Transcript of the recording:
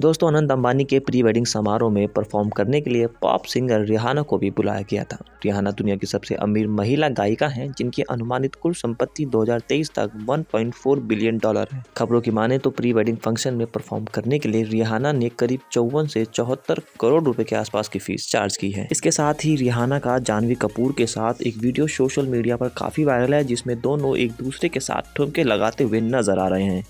दोस्तों अनंत अंबानी के pre wedding समारोह में परफॉर्म करने के लिए पॉप सिंगर रिहाना को भी बुलाया गया था रिहाना दुनिया की सबसे अमीर महिला गायिका हैं जिनकी अनुमानित कुल संपत्ति 2023 तक 1.4 बिलियन डॉलर है खबरों की माने तो प्री वेडिंग फंक्शन में परफॉर्म करने के लिए रिहाना ने करीब चौवन से चौहत्तर करोड़ रूपए के आसपास की फीस चार्ज की है इसके साथ ही रिहाना का जानवी कपूर के साथ एक वीडियो सोशल मीडिया पर काफी वायरल है जिसमें दोनों एक दूसरे के साथ ठुमके लगाते हुए नजर आ रहे हैं